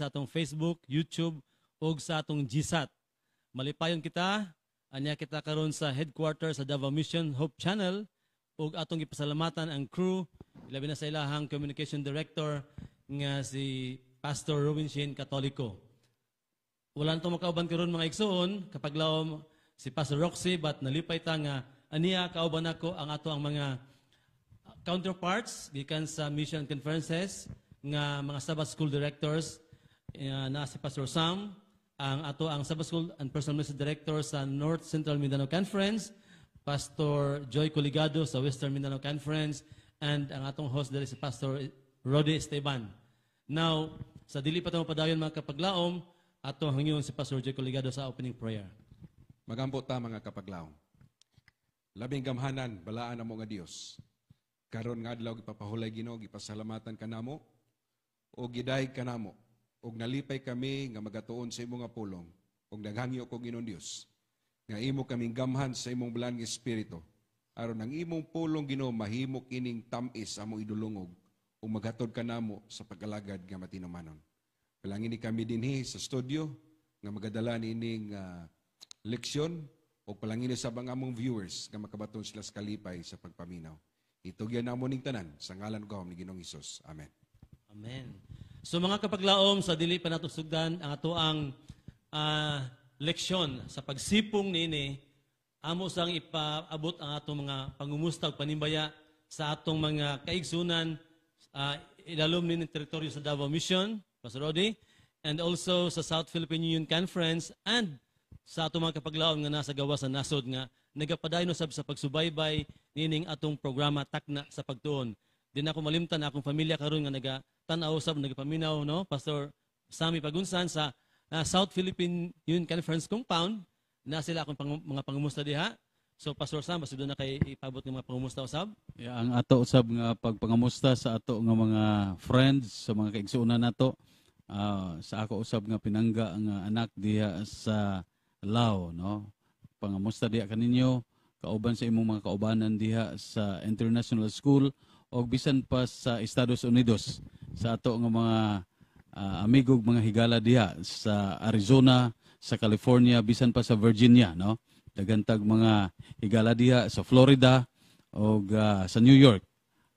sa atong Facebook, YouTube ug sa atong GSAT. Malipayon kita anya kita karon sa headquarters sa Davao Mission Hope Channel ug atong ipasalamatan ang crew ilabi na sa ilahang communication director nga si Pastor Robin Shane Katoliko. Wala na makauban karon mga igsoon kapag laom si Pastor Roxy but nalipay ta nga aniya kauban ako ang ato ang mga counterparts gikan sa mission conferences nga mga Sabbath school directors uh, na si Pastor Sam, ang ato ang Sabbath School and Personal Ministry Director sa North Central Mindanao Conference, Pastor Joy Coligado sa Western Mindanao Conference, and ang atong host dali si Pastor Rodi Esteban. Now, sa dili pa tayo padayon mga kapaglaom, ato hangyon si Pastor Joy Coligado sa opening prayer. Magampo ta mga kapaglaom. Labing gamhanan, balaan na mo nga Dios. Karon nga adlaw gipapahulay Ginoo, gipasalamatan namo, o giday namo ug nalipay kami nga magatuon sa imong pulong ug naghangyo kog Ginoong Dios nga imo kaming gamhan sa imong bilang espiritu aron ang imong pulong Ginoo mahimok ining tamis amo idulungog ug maghatod kanamo sa pagalagad nga matinumanon palangin ni kami dinhi sa studio nga magadala nining uh, ah, leksyon o palangin sa mga among viewers nga makabaton sila sa kalipay sa pagpaminaw. Itugyan na ning tanan sa ngalan ko ni Ginoong Isus. Amen. Amen. So mga kapaglaom, sa dili pa natusugdan ang ato ang uh, leksyon sa pagsipong nini amo sang ipaabot ang ato mga pangumusta ug panimbaya sa atong mga kaigsunan uh, ilalom ni teritoryo sa Davao Mission, Pastor Roddy, and also sa South Philippine Union Conference and sa atong mga kapaglaom nga nasa gawa sa nasod nga nagapadayon sab sa pagsubaybay nining atong programa takna sa pagtuon. Din ako malimtan akong pamilya karon nga naga tanaw sab nagpaminaw no Pastor Sami Pagunsan sa uh, South Philippine Union Conference Compound na sila akong pang, mga pangumusta diha. So Pastor Sam, basta na kay ipabot ng mga pangumusta usab. Yeah, ang ato usab nga pagpangamusta sa ato nga mga friends sa mga kaigsuonan nato uh, ah, sa ako usab nga pinangga ang ah, anak diha sa Lao no. Pangamusta diha kaninyo kauban sa imong mga kaubanan diha sa international school o bisan pa sa Estados Unidos sa ato nga mga uh, ah, amigog mga higala diha sa Arizona, sa California, bisan pa sa Virginia, no? Dagantag mga higala diha sa Florida og uh, sa New York.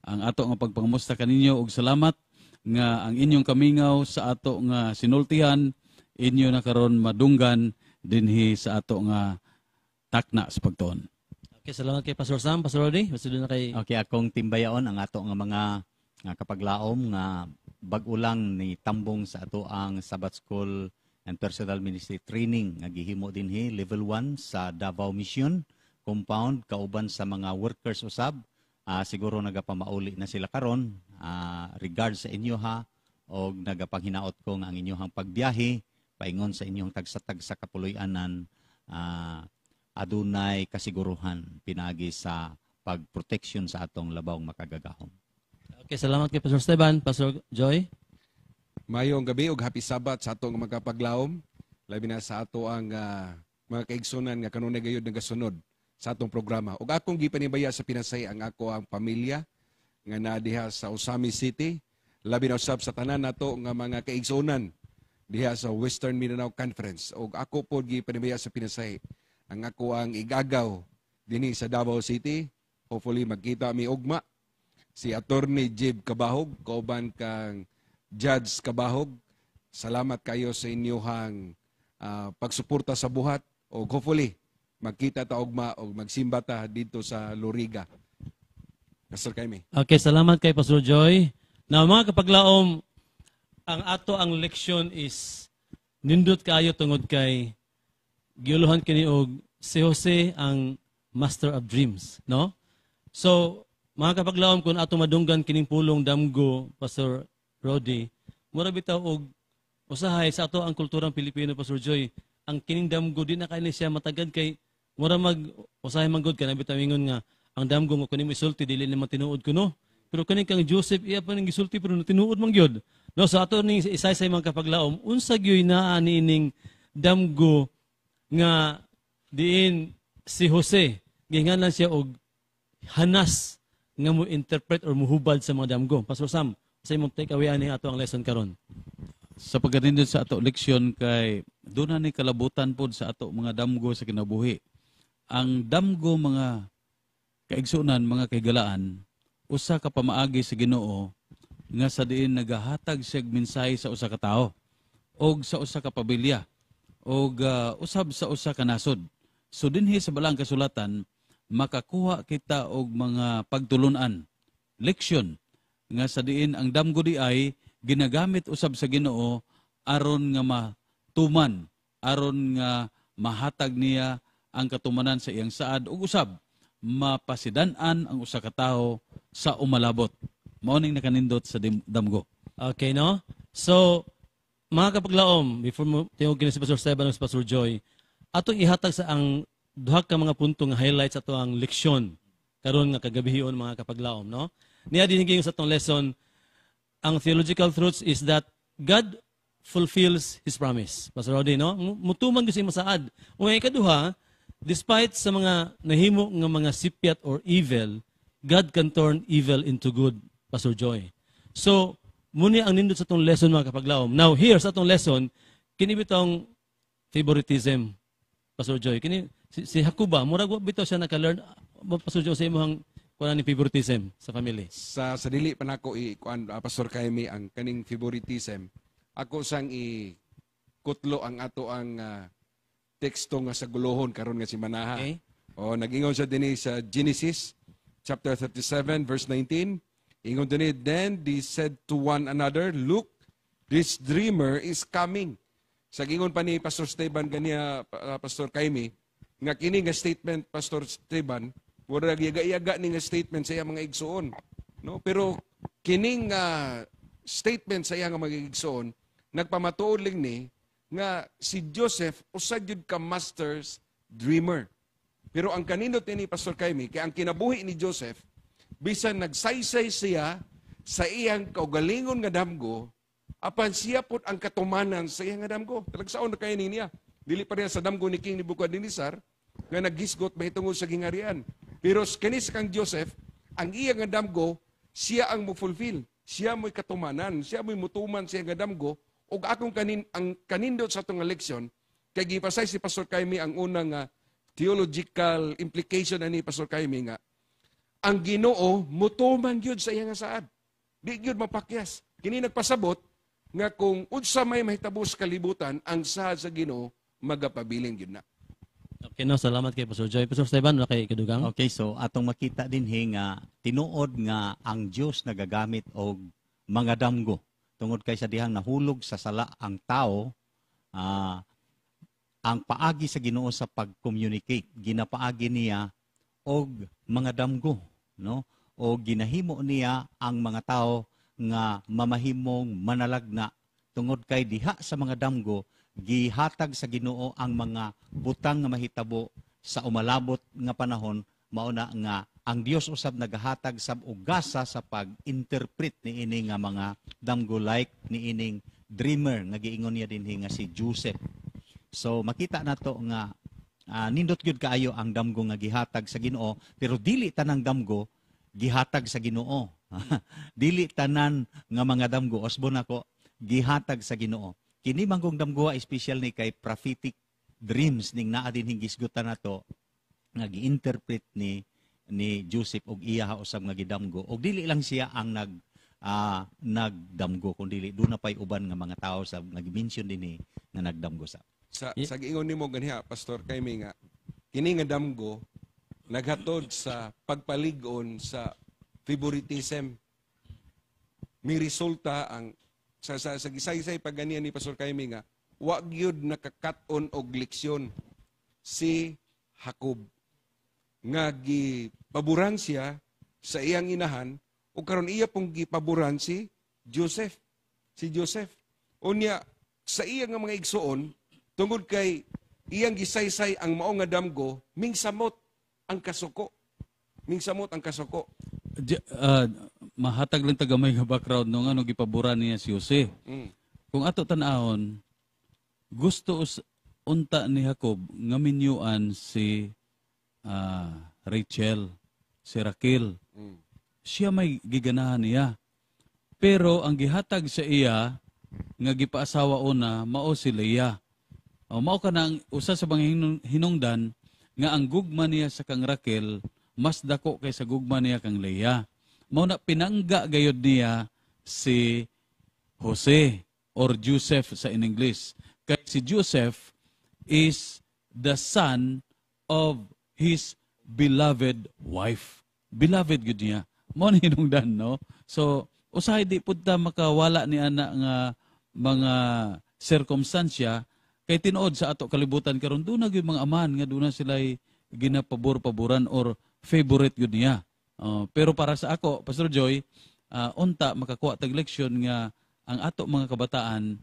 Ang ato nga pagpangamusta kaninyo og salamat nga ang inyong kamingaw sa ato nga sinultihan inyo na karon madunggan dinhi sa ato nga takna sa pagtuon. Okay, salamat kay Pastor Sam, Pastor Roddy. Basta na kay Okay, akong timbayaon ang ato nga mga nga kapaglaom nga bagulang ni tambong sa ato ang Sabbath School and Personal Ministry Training nga gihimo dinhi level 1 sa Davao Mission compound kauban sa mga workers usab uh, siguro nagapamauli na sila karon uh, ah, regards sa inyo ha og nagapanghinaot ko nga ang inyohang pagbiyahe paingon sa inyong tagsatag sa kapuloy-anan uh, adunay kasiguruhan pinagi sa pagproteksyon sa atong labawng makagagahom Okay, salamat kay Pastor Esteban. Pastor Joy? Mayong gabi ug happy sabat sa atong mga paglaom. Labi na sa ato ang uh, mga kaigsunan nga kanunay gayud nagasunod sa atong programa. Ug akong gipanibaya sa Pinasay ang ako ang pamilya nga naadiha sa Osami City, labi na usab sa tanan nato nga mga kaigsunan diha sa Western Mindanao Conference. Ug ako po gipanibaya sa Pinasay ang ako ang igagaw dinhi sa Davao City. Hopefully magkita mi ugma si Attorney Jib Kabahog, kauban kang Judge Kabahog. Salamat kayo sa inyuhang uh, ah, pagsuporta sa buhat o hopefully magkita ta og ma og magsimba ta dito sa Loriga. Pastor Kaime. Okay, salamat kay Pastor Joy. Now mga kapaglaom, ang ato ang leksyon is nindot kayo tungod kay giuluhan kini og si Jose ang Master of Dreams, no? So mga kapaglawom, kung ato madunggan kining pulong damgo, Pastor Roddy, mura bitaw og usahay sa ato ang kulturang Pilipino, Pastor Joy, ang kining damgo di na kainay siya matagad kay mura mag usahay manggod ka na bitamingon nga ang damgo nga kunin mo isulti dili naman tinuod ko no pero kaning kang Joseph iya pa nang gisulti pero tinuod man gyud no so ato ning isa sa mga kapaglaom unsa gyoy naa nining damgo nga diin si Jose ginganan siya og hanas nga mo interpret or muhubad sa mga damgo. Pastor Sam, sa imong away ani ato ang lesson karon. Sa pagkatindot sa ato leksyon kay doon na ni kalabutan pod sa ato mga damgo sa kinabuhi. Ang damgo mga kaigsunan, mga kaigalaan, usa ka pamaagi sa Ginoo nga sa diin nagahatag siya mensahe sa usa ka tawo og sa usa ka pabilya og uh, usab sa usa ka nasod. So dinhi sa balang kasulatan makakuha kita og mga pagtulunan, leksyon nga sa diin ang damgo di ay ginagamit usab sa Ginoo aron nga matuman, aron nga mahatag niya ang katumanan sa iyang saad ug usab mapasidan-an ang usa ka tawo sa umalabot. Mao ning nakanindot sa damgo. Okay no? So mga kapaglaom, before mo tingo kini si Pastor Esteban o si Pastor Joy, atong ihatag sa ang duha ka mga punto nga highlight sa ang leksyon karon nga kagabihon mga kapaglaom no niya diniging sa tong lesson ang theological truths is that God fulfills his promise Pastor Roddy no mutuman gyud sa masaad ug ikaduha despite sa mga nahimo nga mga sipyat or evil God can turn evil into good Pastor Joy so muni ang nindot sa tong lesson mga kapaglaom now here sa tong lesson kini bitong favoritism Pastor Joy kini si, si Hakuba, murag wa bitaw siya naka-learn mapasudyo sa imong kuan ni favoritism sa family. Sa sa dili pa nako i kuan uh, Pastor Kaimi ang kaning favoritism. Ako sang i kutlo ang ato ang uh, teksto nga sa gulohon karon nga si Manaha. Okay. O nagingon siya dinhi sa Genesis chapter 37 verse 19. Ingon dinhi then they said to one another, look this dreamer is coming. Sa gingon pa ni Pastor Esteban ganiya uh, Pastor Kaimi, nga kini nga statement Pastor Esteban mura yaga-yaga ni nga statement sa iya mga igsoon no pero kining uh, statement sa iya nga mga igsoon nagpamatuod ni nga si Joseph usa gyud ka masters dreamer pero ang kanindot ni Pastor Kaimi kay ang kinabuhi ni Joseph bisan nagsaysay siya sa iyang kaugalingon nga damgo apan siya pod ang katumanan sa iyang nga damgo talagsaon na kay niya dili pa rin sa damgo ni King Nebuchadnezzar ni nga naghisgot mahitungod sa gingarian. Pero kini sa kang Joseph, ang iya nga damgo, siya ang mo-fulfill. Siya mo'y katumanan, siya mo'y mutuman siya nga damgo, o akong kanin, ang kanindot sa itong leksyon, kay gipasay si Pastor Kaimi ang unang theological implication na ni Pastor Kaimi nga, ang ginoo, mutuman yun sa iya nga saad. Di yun mapakyas. Kini nagpasabot, nga kung unsa may mahitabos kalibutan, ang sahad sa ginoo, magapabiling yun na. Okay no, salamat kay Pastor Joy. Pastor Esteban, wala kay Kadugang. Okay, so atong makita din he nga tinuod nga ang Dios nagagamit og mga damgo tungod kay sa dihang nahulog sa sala ang tao uh, ang paagi sa Ginoo sa pag-communicate ginapaagi niya og mga damgo no o ginahimo niya ang mga tao nga mamahimong manalagna tungod kay diha sa mga damgo gihatag sa Ginoo ang mga butang nga mahitabo sa umalabot nga panahon mao na nga ang Dios usab nagahatag sab og gasa sa pag-interpret niini nga mga damgo like ni ining dreamer nga giingon niya dinhi nga si Joseph. So makita nato nga uh, nindot gyud kaayo ang damgo nga gihatag sa Ginoo pero dili tanang damgo gihatag sa Ginoo. dili tanan nga mga damgo osbon ako gihatag sa Ginoo. Kini manggong damguha special ni kay prophetic dreams ning naa din hingisgutan nato nga giinterpret ni ni Joseph og iya ha usab nga gidamgo og dili lang siya ang nag uh, nagdamgo kun dili do na pay uban nga mga tawo sa nagmention mention dinhi nga nagdamgo sa sa, yeah. sa giingon nimo ganiha pastor kay mi nga kini nga damgo naghatod sa pagpaligon sa favoritism mi resulta ang sa sa, sa gisaysay paganian ni Pastor Kaimi ah, wag wa gyud on og leksyon si Jacob nga gipaboran siya sa iyang inahan ug karon iya pong gipaboran si Joseph si Joseph unya sa iya nga mga igsuon tungod kay iyang gisaysay ang mao nga damgo mingsamot ang kasuko mingsamot ang kasuko uh, mahatag lang tagamay nga background nung ano gipabura niya si Jose. Mm. Kung ato tan-aon, gusto us unta ni Jacob nga minyuan si uh, Rachel, si Raquel. Mm. Siya may giganahan niya. Pero ang gihatag sa iya nga gipaasawa una mao si Leah. O mao ka nang usa sa mga hinungdan nga ang gugma niya sa kang Raquel mas dako kaysa gugma niya kang Leia. Mao na pinangga gayod niya si Jose or Joseph sa in English. Kay si Joseph is the son of his beloved wife. Beloved gud niya. Mao ni hinungdan no. So usahay di pud ta makawala ni ana nga mga sirkumstansya kay tinuod sa ato kalibutan karon do na gyud mga amahan nga do na silay ginapabor-paboran or favorite yun niya. Uh, pero para sa ako, Pastor Joy, uh, unta makakuha tag leksyon nga ang ato mga kabataan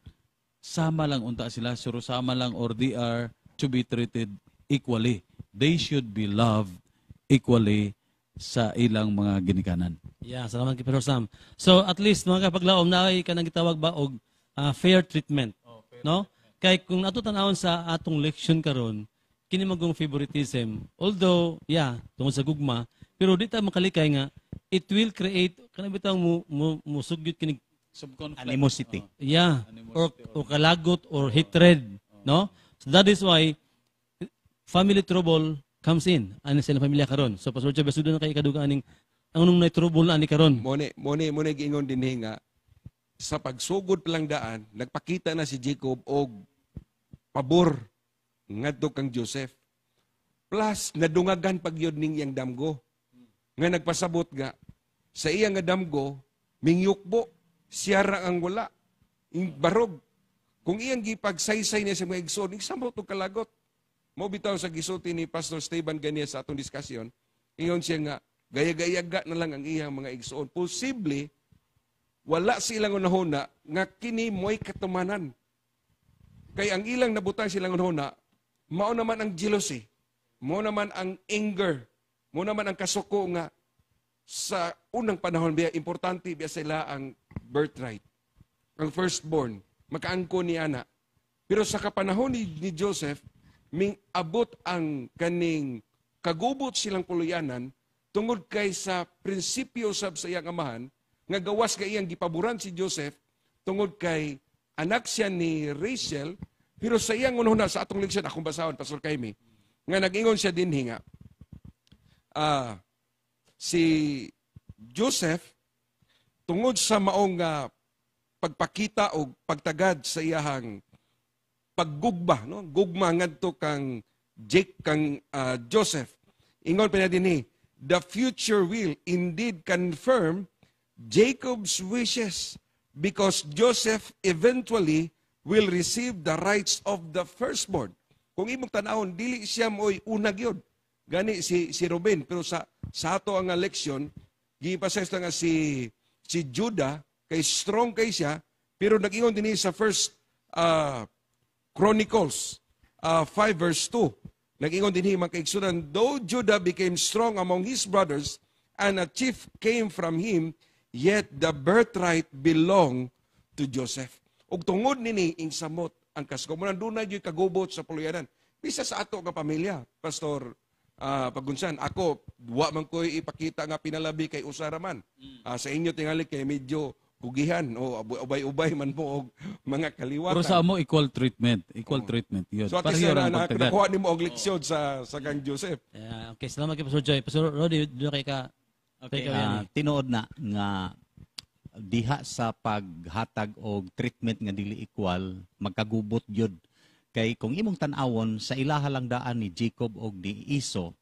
sama lang unta sila suro sama lang or they are to be treated equally. They should be loved equally sa ilang mga ginikanan. Yeah, salamat kay Pastor Sam. So at least mga kapaglaom na ay kanang gitawag ba og uh, fair treatment, oh, fair no? Treatment. Kay kung ato tanawon sa atong leksyon karon, kinimagong favoritism. Although, yeah, tungod sa gugma, pero di makalikay nga, it will create, kanabitang mo, mo, mo sugyot kinig animosity. Uh, yeah, animosity or, oh. or, kalagot or uh, hatred, uh, no? So that is why family trouble comes in. Ano sila pamilya karon? So Pastor Chabas, doon na kay kadugaan ning ang nung na trouble ani karon. Mone, mone, mone giingon din nga sa pagsugod lang daan, nagpakita na si Jacob og pabor ngadto kang Joseph. Plus, nadungagan pagyod ning iyang damgo. Nga nagpasabot nga, sa iyang nga damgo, mingyukbo, siya ra ang wala, ing barog. Kung iyang gipagsaysay niya sa mga igsoon, igsambot to kalagot. Mo bitaw sa gisulti ni Pastor Esteban ganiya sa atong diskasyon, iyon siya nga, gayagayaga na lang ang iyang mga igsoon. Posible, wala silang unahona nga kini mo'y katumanan. Kay ang ilang nabutang silang unahona, Mao naman ang jealousy. Mao naman ang anger. Mao naman ang kasuko nga sa unang panahon biya importante biya sila ang birthright. Ang firstborn, makaangko ni ana. Pero sa kapanahon ni, ni Joseph, ming abot ang kaning kagubot silang puluyanan tungod kay sa prinsipyo sab sa iyang amahan nga gawas kay iyang gipaboran si Joseph tungod kay anak siya ni Rachel pero sa iyang unhuna sa atong leksyon, akong basahon, Pastor Kaimi, nga nag-ingon siya din hinga, uh, si Joseph, tungod sa maong uh, pagpakita o pagtagad sa iyahang paggugma, no? gugma ngadto kang Jake, kang uh, Joseph, ingon pa na din eh, the future will indeed confirm Jacob's wishes because Joseph eventually will receive the rights of the firstborn. Kung imong tanahon, dili siya mo'y unag yun. Gani si, si Ruben. Pero sa, sa ato ang leksyon, gi-emphasize na nga si, si Judah, kay strong kay siya, pero nag-ingon din sa first uh, Chronicles uh, ah, 5 verse 2. Nag-ingon din himang kaigsunan, Though Judah became strong among his brothers, and a chief came from him, yet the birthright belonged to Joseph og tungod nini ing samot ang kasko. Muna dunay gyud kagubot sa puluyanan. Bisa sa ato nga pamilya, Pastor uh, Pagunsan, ako wa man koy ipakita nga pinalabi kay usaraman. Uh, hmm. ah, sa inyo tingali kay medyo hugihan o ubay-ubay man po og mga kaliwatan. Pero sa mo equal treatment, equal oh. treatment yun. So at least na, na nakuha ni mo og oh. leksyon oh. sa sa kang Joseph. Yeah, okay, salamat kay Pastor Joy. Pastor Rodi, do kay ka Okay, okay uh, ah, yan. tinuod na nga diha sa paghatag og treatment nga dili equal magkagubot gyud kay kung imong tan-awon sa ilaha lang daan ni Jacob og ni Iso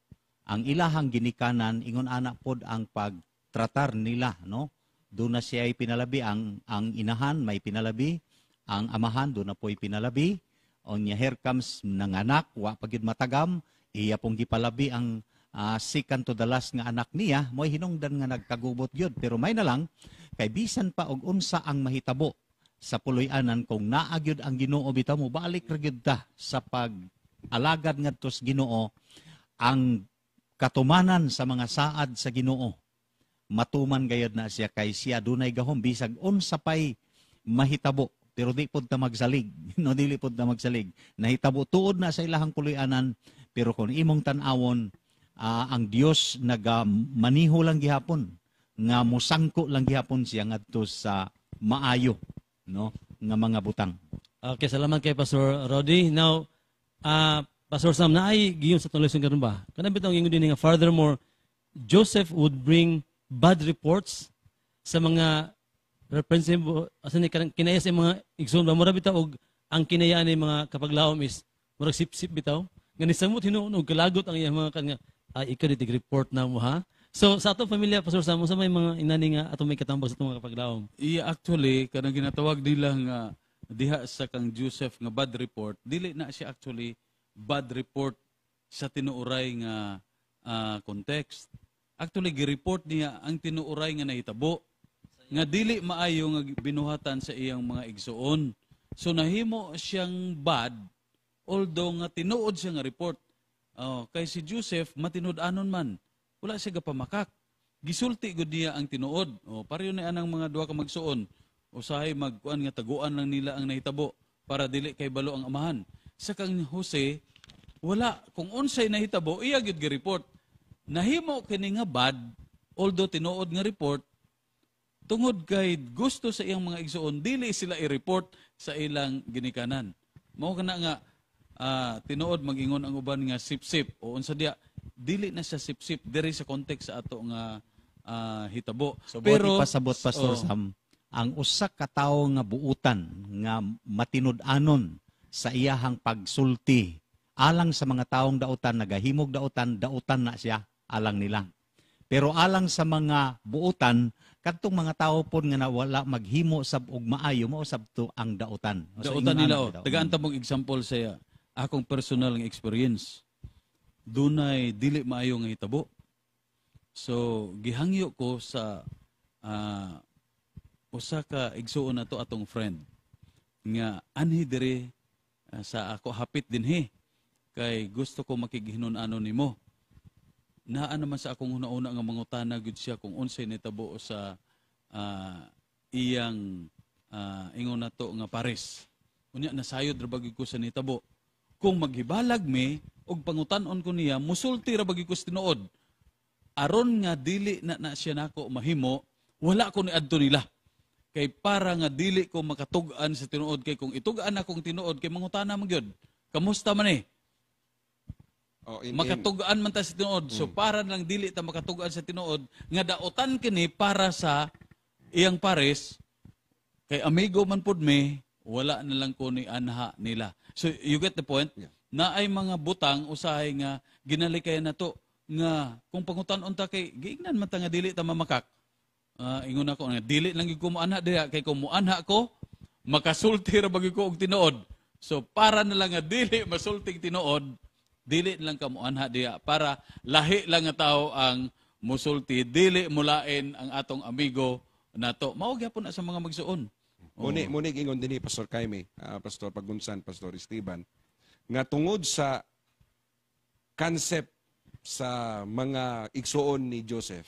ang ilahang ginikanan ingon ana pod ang pagtratar nila no do na siya ay pinalabi ang ang inahan may pinalabi ang amahan do na po'y pinalabi on niya here comes ng anak wa pagid matagam iya pong gipalabi ang uh, sikan to the last nga anak niya, mo'y hinungdan nga nagkagubot yun. Pero may na lang, kay bisan pa og unsa ang mahitabo sa puloy-anan kung naagyod ang ginoo bitaw mo, balik ragyod ta sa pag-alagad nga tos ginoo ang katumanan sa mga saad sa ginoo. Matuman gayod na siya kay siya dunay gahom bisag unsa pay mahitabo pero di pod ta magsalig no dili pod ta magsalig nahitabo tuod na sa ilahang puloy-anan pero kung imong tan-awon uh, ang Dios nagamaniho lang gihapon nga musangko lang gihapon siya ngadto sa maayo no nga mga butang. Okay, salamat kay Pastor Roddy. Now, uh, Pastor Sam, naay giyon sa tuloy karon ba? Kanang bitaw ingon din nga furthermore, Joseph would bring bad reports sa mga reprehensible asa ni kinaya sa mga igsoon ba mura bitaw og ang kinayaan ni mga kapaglaom is murag sipsip bitaw nga nisamot hinuon og kalagot ang iyang mga kanya ay ah, ikaw dito report na mo ha. So sa ato pamilya pastor sa mo sa may mga inani nga ato may katambag sa itong mga kapaglawom. Iya actually kanang ginatawag nila nga diha sa kang Joseph nga bad report dili na siya actually bad report sa tinuoray nga uh, context. Actually gireport niya ang tinuoray nga nahitabo nga dili maayo nga binuhatan sa iyang mga igsuon. So nahimo siyang bad although nga tinuod siya nga report Oh, kay si Joseph, matinud-anon man. Wala siya gapamakak. Gisulti gud niya ang tinuod. Oh, pareho na anang mga duha ka magsuon. Usahay magkuan nga taguan lang nila ang nahitabo para dili kay balo ang amahan. Sa kang Jose, wala kung unsay nahitabo, iya gyud gi-report. Nahimo kini nga bad, although tinuod nga report, tungod kay gusto sa iyang mga igsuon, dili sila i-report sa ilang ginikanan. Mao kana nga uh, tinuod magingon ang uban nga sip-sip o unsa diya dili na siya sip-sip diri sa context sa ato nga uh, hitabo. So, Pero pasabot pastor oh, Sam ang usa ka tawo nga buutan nga matinud-anon sa iyahang pagsulti alang sa mga taong dautan nagahimog dautan dautan na siya alang nila. Pero alang sa mga buutan, kadtong mga tao po nga wala maghimo sab og maayo mao sab to ang dautan. O dautan nila o. Oh. Tagaan ta mong example saya akong personal nga experience dunay dili maayo nga itabo. so gihangyo ko sa uh, usa ka igsuon nato atong friend nga anhi dire uh, ah, sa ako hapit dinhi kay gusto ko makighinun ano nimo naa naman sa akong una-una nga mangutana gud siya kung unsay nitabo sa uh, iyang uh, ingon nato nga pares unya nasayod ra ko sa nitabo kung maghibalag mi og pangutanon ko niya musulti ra bagi ko tinuod aron nga dili na na siya nako mahimo wala ko ni adto nila kay para nga dili ko makatugan sa tinuod kay kung itugaan kong tinuod kay mangutana man gyud kamusta man eh Oh, in, makatugaan man ta sa tinuod. Mm. So para lang dili ta makatugaan sa tinuod, nga daotan kini para sa iyang pares, kay amigo man pud me, wala na lang ko ni anha nila. So you get the point? Yeah. Na ay mga butang usahay nga ginalikay na to nga kung pangutan unta kay giingnan man ta nga dili ta mamakak. Uh, ingon ako nga dili lang gyud ko diha kay kung moanha ko makasulti ra bagay ko og tinuod. So para na lang nga dili masulting tinuod, dili lang ka moanha diha para lahi lang nga tao ang musulti dili mulain ang atong amigo nato. Mao gyapon sa mga magsuon. Muni, muni ingon din ni Pastor Kaime, uh, ah, Pastor Pagunsan, Pastor Esteban, nga tungod sa concept sa mga igsuon ni Joseph,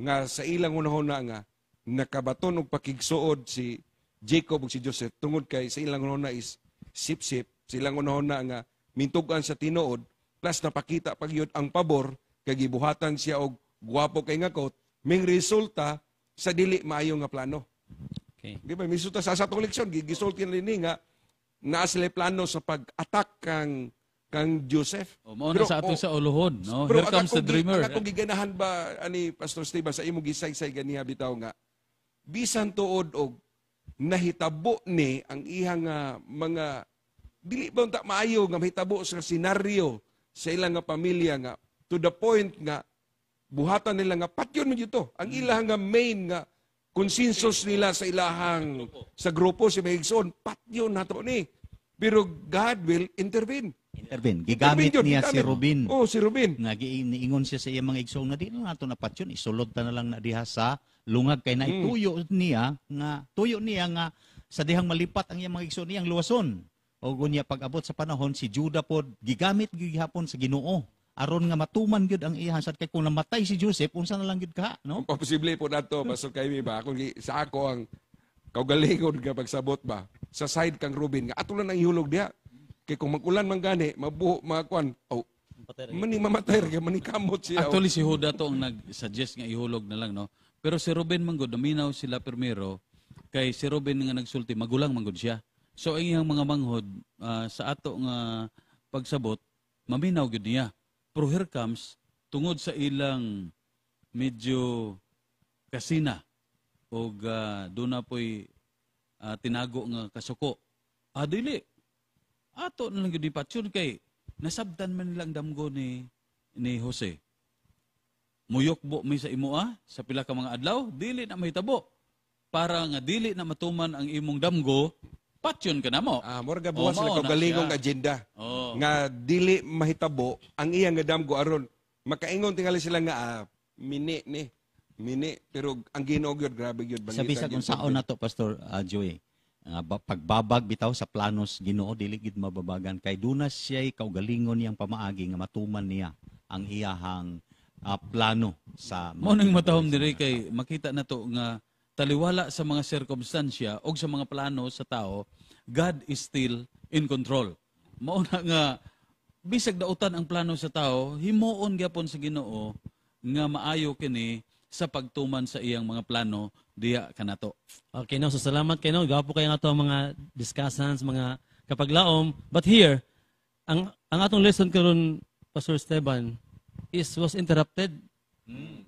nga sa ilang unahon na nga, nakabaton og pakigsuod si Jacob ug si Joseph tungod kay sa ilang unahon na is sip-sip, sa ilang unahon na nga mintugan sa tinuod, plus napakita pagyod ang pabor, kay gibuhatan siya og guwapo kay ngakot, ming resulta sa dili maayo nga plano. Okay. Di ba? Misuta sa sa leksyon, gigisultin rin nga, naa sila plano sa pag-attack kang kang Joseph. O, mauna pero, sa ato oh, sa uluhon. No? Here comes the dreamer. Pero kung giganahan ba, ani Pastor Steve, sa imo gisaysay ganiya bitaw nga, bisan tuod og nahitabo ni ang ihang uh, mga dili ba unta maayo nga mahitabo sa senaryo sa ilang nga pamilya nga to the point nga buhatan nila nga patyon mo dito ang hmm. ilang nga main nga konsensus nila sa ilahang sa grupo si Maigson, pat yun nato ni. Pero God will intervene. Intervene. Gigamit Intervene yun, niya si gigamit. Rubin. Oh, si Rubin. Nagiingon siya sa iyang mga igsoon na din nato na patyon isulod ta na lang na diha sa lungag kay na hmm. ituyo niya nga tuyo niya nga sa dihang malipat ang iyang mga igsoon niyang luwason. O kunya pag-abot sa panahon si Juda pod gigamit gihapon sa Ginoo aron nga matuman gyud ang iyang sad kay kung namatay si Joseph unsa na lang gyud ka no Kung posible po nato pastor kay ba kung sa ako ang kaugalingon nga pagsabot ba sa side kang Ruben nga ato ang ihulog diha kay kung magulan man gani mabuo makuan oh mani mamatay ra kay kamot siya oh. Actually, si Huda to ang nag-suggest nga ihulog na lang, no? Pero si Ruben Manggod, naminaw sila primero, kay si Ruben nga nagsulti, magulang Manggod siya. So, ang iyang mga manghod, ah, sa ato nga pagsabot, maminaw gyud niya pro comes, tungod sa ilang medyo kasina o uh, ah, doon na po'y uh, tinago nga kasuko. Ah, dili. Ato na lang yung ipatsyon kay nasabdan man nilang damgo ni, ni Jose. Muyok bo mi sa imo imoa ah, sa pila ka mga adlaw, dili na mahitabo. Para nga dili na matuman ang imong damgo, patyon ka na mo. Ah, murag buwas oh, lang galingong agenda. Oh. Nga dili mahitabo ang iyang nga damgo aron. Makaingon tingali sila nga ah, mini ni mini pero ang Ginoo gyud grabe gyud balita. Sabi sa kung saon na to Pastor uh, Joey. Uh, pagbabag bitaw sa planos Ginoo dili gid mababagan kay duna siya'y kaugalingon niyang pamaagi nga matuman niya ang iyahang uh, plano sa Mo nang matahom diri kay makita na to nga taliwala sa mga sirkumstansya o sa mga plano sa tao, God is still in control. Mauna nga, bisag dautan ang plano sa tao, himuon gyapon sa ginoo nga maayo kini sa pagtuman sa iyang mga plano diya kanato. Okay no, so salamat kay no. Gapo kay ato mga discussions, mga kapaglaom. But here, ang ang atong lesson karon Pastor Esteban is was interrupted. Mm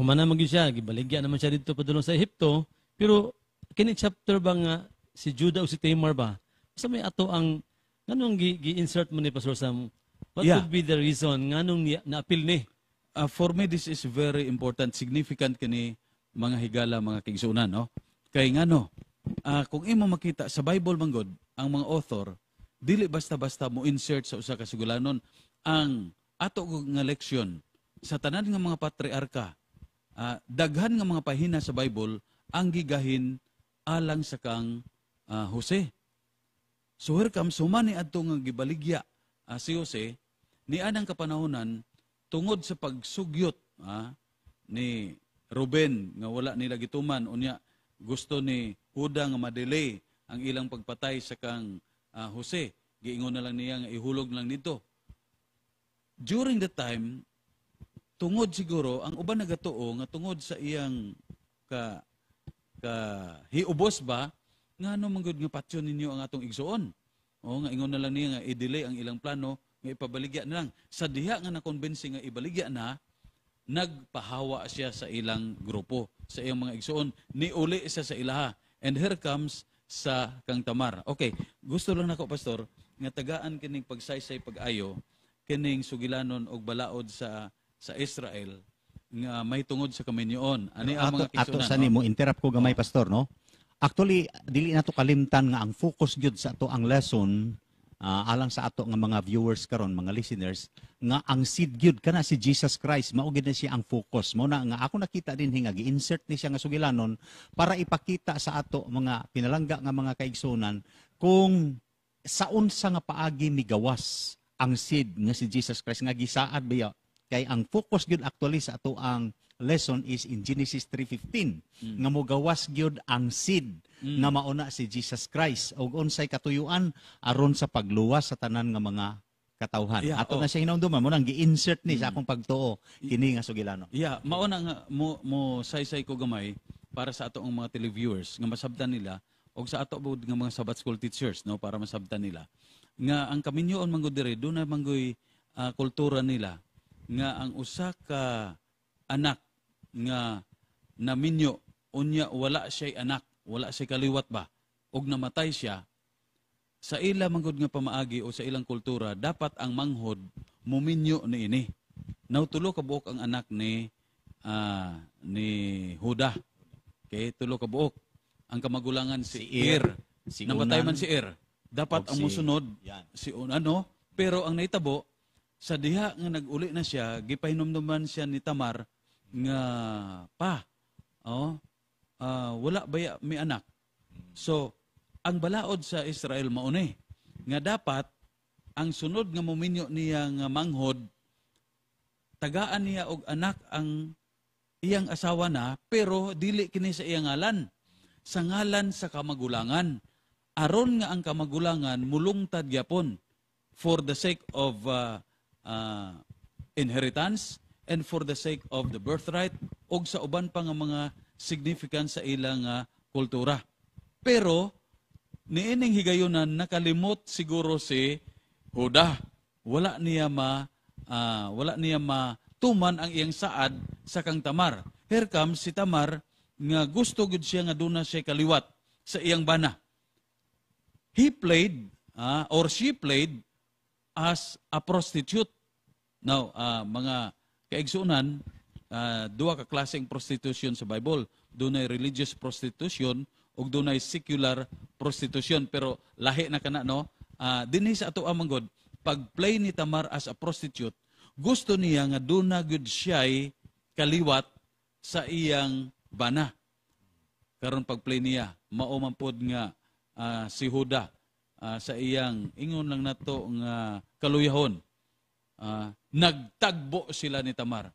humana man siya, gibaligya naman siya dito padulong sa Ehipto, pero kini chapter ba nga si Judah o si Tamar ba? Sa may ato ang nganong gi-insert mo ni Pastor Sam? What yeah. would be the reason nganong ni, na-appeal ni? Uh, for me this is very important, significant kini mga higala mga kigsunan, no? Kay ngano, uh, kung imo makita sa Bible man God, ang mga author dili basta-basta mo insert sa usa ka sigulanon ang ato nga leksyon sa tanan nga mga patriarka uh, daghan nga mga pahina sa Bible ang gigahin alang sa kang uh, Jose. So here comes humani adto nga gibaligya uh, si Jose ni anang kapanahonan tungod sa pagsugyot uh, ni Ruben nga wala nila gituman unya gusto ni Huda nga madelay ang ilang pagpatay sa kang uh, Jose. Giingon na lang niya nga ihulog lang nito. During the time tungod siguro ang uban nagatoo nga tungod sa iyang ka ka hiubos ba nga ano manggod nga patyon ninyo ang atong igsuon. O nga ingon na lang niya nga i-delay ang ilang plano nga ipabaligya na lang. Sa diha nga nakonbensi nga ibaligya na nagpahawa siya sa ilang grupo sa iyang mga igsuon ni uli siya sa ilaha and here comes sa kang Tamar. Okay, gusto lang nako pastor nga tagaan kining pagsaysay pag-ayo kining sugilanon og balaod sa sa Israel nga may tungod sa kaminyoon. Ani ang mga ato, ato sa no? nimo interrupt ko gamay pastor no. Actually dili nato kalimtan nga ang focus gyud sa ato ang lesson uh, alang sa ato nga mga viewers karon mga listeners nga ang seed gyud kana si Jesus Christ mao gyud na siya ang focus mo na nga ako nakita din nga gi-insert ni siya nga sugilanon para ipakita sa ato mga pinalangga nga mga kaigsoonan kung sa unsa nga paagi migawas ang seed nga si Jesus Christ nga gisaad ba Kay ang focus gyud actually sa ato ang lesson is in Genesis 3:15 mm. nga mogawas gyud ang seed mm. nga mauna si Jesus Christ ug unsay katuyuan aron sa pagluwas sa tanan nga mga katawhan. Yeah, Ato oh. na siya hinumduman mo nang gi-insert ni mm. sa akong pagtuo kini nga sugilano. Yeah, mao na nga mo mo saysay ko gamay para sa ato mga televiewers nga masabtan nila og sa ato bud nga mga Sabbath school teachers no para masabtan nila nga ang kaminyoon manggo dire do na manggoy uh, kultura nila nga ang usa ka anak nga naminyo unya wala siya'y anak, wala siya'y kaliwat ba og namatay siya sa ila manggod nga pamaagi o sa ilang kultura dapat ang manghod muminyo ni ini. Nautulo ka buok ang anak ni uh, ni Huda. kay tulo ka buok. Ang kamagulangan si, si Ir. Si Namatay man si Ir. Dapat ang si, musunod yan. si ano, pero ang naitabo sa diha nga naguli na siya, gipahinomduman siya ni Tamar nga pa. Oh, uh, wala ba may anak? So, ang balaod sa Israel mauni nga dapat ang sunod nga muminyo niya nga manghod tagaan niya og anak ang iyang asawa na pero dili kini sa iyang ngalan sa ngalan sa kamagulangan aron nga ang kamagulangan mulungtad gyapon for the sake of uh, uh, inheritance and for the sake of the birthright o sa uban pa nga mga significant sa ilang uh, kultura. Pero, niining higayunan, nakalimot siguro si Huda. Wala niya ma, uh, wala niya ma tuman ang iyang saad sa kang Tamar. Here comes si Tamar, nga gusto gud siya nga duna siya kaliwat sa iyang bana. He played uh, or she played as a prostitute. Now, uh, mga kaigsunan, uh, duwa ka klaseng prostitution sa Bible. Doon ay religious prostitution ug doon ay secular prostitution. Pero lahi na kana no? Uh, dinhi sa ato amang God, pag-play ni Tamar as a prostitute, gusto niya nga doon na good siya'y kaliwat sa iyang bana. Karon pag-play niya, maumampod nga uh, si Huda uh, sa iyang ingon lang nato nga kaluyahon uh, nagtagbo sila ni Tamar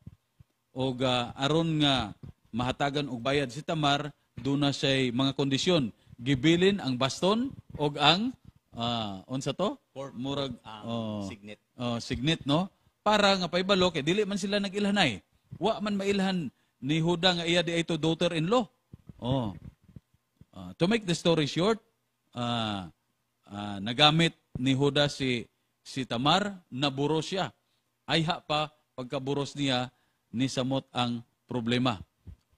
og uh, aron nga mahatagan og bayad si Tamar duna say mga kondisyon gibilin ang baston og ang uh, unsa to murag ang oh, signet oh, signet no para nga paibalo kay dili man sila nagilhanay wa man mailhan ni Huda nga iya di ito daughter-in-law oh uh, to make the story short uh, Ah, nagamit ni Huda si, si Tamar, na naburo siya. Ay ha pa, pagkaburos niya, ni Samot ang problema.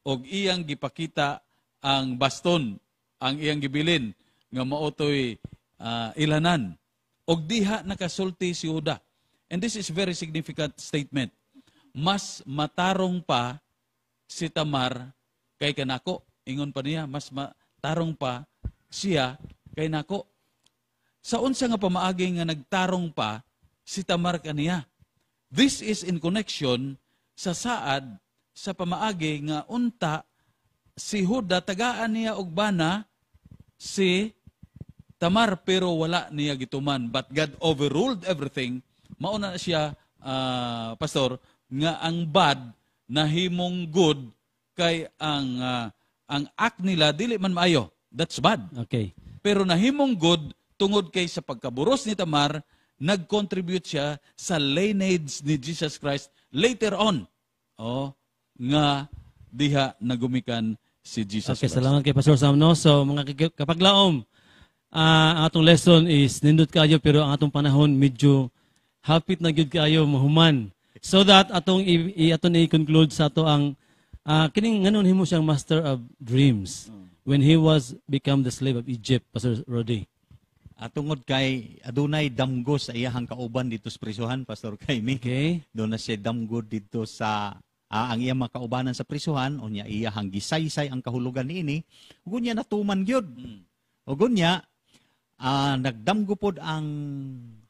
Og iyang gipakita ang baston, ang iyang gibilin, nga maotoy uh, ilanan. Og diha nakasulti si Huda. And this is very significant statement. Mas matarong pa si Tamar kay kanako. Ingon pa niya, mas matarong pa siya kay nako. Sa unsa nga pamaagi nga nagtarong pa si Tamar kaniya. This is in connection sa saad sa pamaagi nga unta si Huda tagaan niya og bana si Tamar pero wala niya gituman but God overruled everything mao na siya uh, pastor nga ang bad nahimong good kay ang uh, ang act nila dili man maayo that's bad okay pero nahimong good tungod kay sa pagkaburos ni Tamar, nag-contribute siya sa lineage ni Jesus Christ later on. O, oh, nga diha nagumikan si Jesus okay, Christ. Okay, salamat kay Pastor Sam. No? So, mga kapaglaom, uh, atong lesson is nindot kayo pero ang atong panahon medyo hapit na gyud kayo mahuman. So that atong i, i atong i-conclude sa ato ang uh, kining nganon himo siyang master of dreams mm. when he was become the slave of Egypt, Pastor Rodi. At ah, tungod kay adunay damgo sa iyang kauban dito sa prisuhan Pastor Kaimi. Okay. Doon na siya damgo dito sa uh, ang iyang makaubanan sa prisuhan unya iyahang gisaysay ang kahulugan niini. Ug unya natuman gyud. Hmm. Ug unya uh, ah, nagdamgo pod ang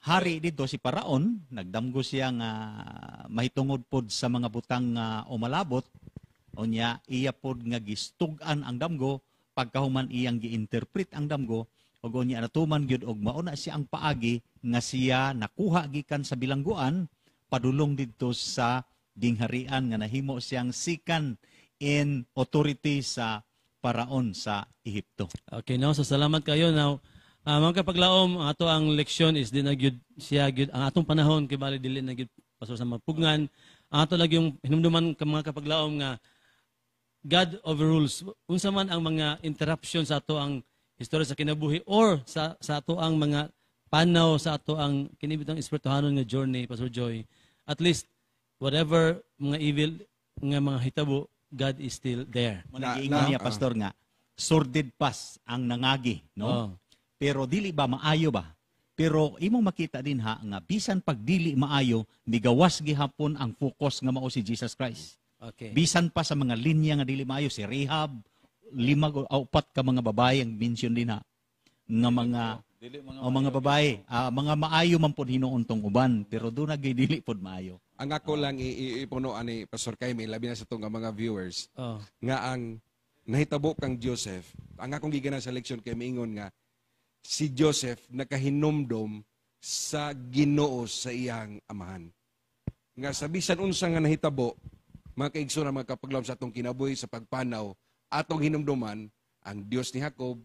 hari dito si Paraon, nagdamgo siya nga mahitungod pod sa mga butang nga uh, umalabot. Unya iya pod nga gistugan ang damgo pagkahuman iyang giinterpret ang damgo ug unya natuman gyud og mauna na siya ang paagi nga siya nakuha gikan sa bilangguan padulong didto sa gingharian nga nahimo siyang sikan in authority sa paraon sa Ehipto. Okay now so salamat kayo now uh, ah, mga kapaglaom ato ang leksyon is din gyud siya gyud ang atong panahon kay bali dili na gyud pasor sa mapugnan ato lagi yung hinumduman ka mga kapaglaom nga God overrules unsa man ang mga interruption sa ato ang istorya sa kinabuhi or sa, sa ato ang mga panaw sa ato ang kinibitang espirituhanon nga journey, Pastor Joy, at least whatever mga evil nga mga hitabo, God is still there. Muna giingon niya, ah. Pastor nga, sordid pas ang nangagi, no? Oh. Pero dili ba maayo ba? Pero imong makita din ha nga bisan pag dili maayo migawas gihapon ang focus nga mao si Jesus Christ. Okay. Bisan pa sa mga linya nga dili maayo si Rehab, lima o upat ka mga babae ang mention din ha nga mga dili mga o mga babae uh, mga maayo man pud hinuon tong uban pero do na dili pud maayo ang ako oh. lang iipuno ani pastor Kaime labi na sa tong mga viewers oh. nga ang nahitabo kang Joseph ang akong giganan sa leksyon kay miingon nga si Joseph nakahinomdom sa Ginoo sa iyang amahan nga sa bisan unsa nga nahitabo mga kaigsoon mga kapaglawom sa atong kinabuhi sa pagpanaw atong hinumduman ang Dios ni Jacob,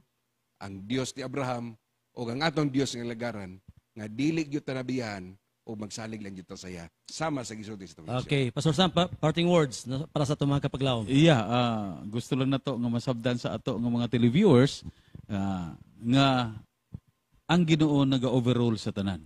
ang Dios ni Abraham o ang atong Dios nga lagaran nga dili gyud tanabihan o magsalig lang dito saya. Sama sa gisulti sa tumisyon. Okay. Pastor Sam, pa, parting words para sa itong kapaglawom. Iya, Yeah. Uh, gusto lang nato nga masabdan sa ato nga mga televiewers uh, nga ang ginoo naga-overrule sa tanan.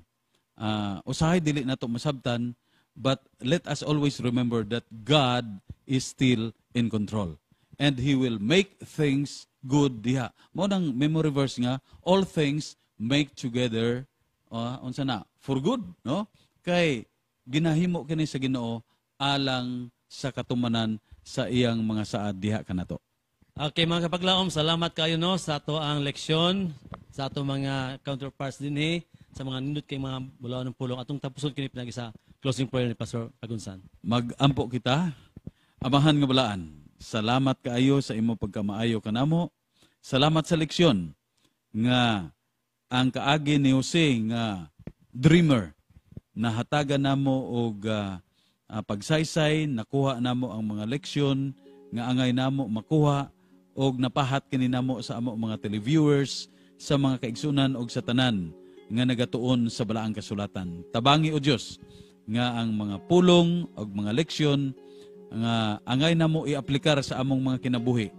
Uh, usahay dili nato masabtan but let us always remember that God is still in control and He will make things good diha. Mo nang memory verse nga, all things make together uh, unsa na for good, no? Kay ginahimo kini sa Ginoo alang sa katumanan sa iyang mga saad diha kanato. Okay mga kapaglaom, salamat kayo no sa ato ang leksyon, sa ato mga counterparts din eh, sa mga nindot kay mga bulaw ng pulong. Atong tapuson kini pinagi sa closing prayer ni Pastor Agunsan. Magampo kita, amahan nga balaan. Salamat kaayo sa imo pagkamaayo kanamo. Salamat sa leksyon nga ang kaagi ni Jose nga dreamer nahatagan namo og uh, uh, pagsaysay nakuha namo ang mga leksyon nga angay namo makuha og napahat kini namo sa amo mga televiewers sa mga kaigsunan og sa tanan nga nagatuon sa balaang kasulatan tabangi o Dios nga ang mga pulong og mga leksyon nga angay na mo i-aplikar sa among mga kinabuhi.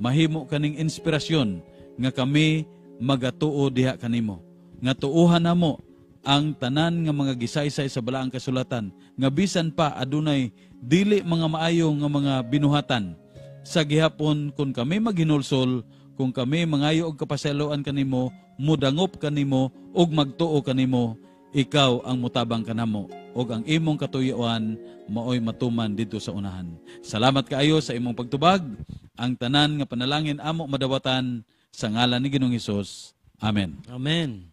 Mahimo kaning inspirasyon nga kami magatuo diha kanimo. Nga tuuhan mo ang tanan nga mga gisaysay sa balaang kasulatan nga bisan pa adunay dili mga maayong nga mga binuhatan sa gihapon kung kami maghinulsol kung kami mangayo og kapasayloan kanimo mudangop kanimo og magtuo kanimo ikaw ang mutabang kanamo o ang imong katuyoan maoy matuman dito sa unahan. Salamat kaayo sa imong pagtubag. Ang tanan nga panalangin amo madawatan sa ngalan ni Ginoong Hesus. Amen. Amen.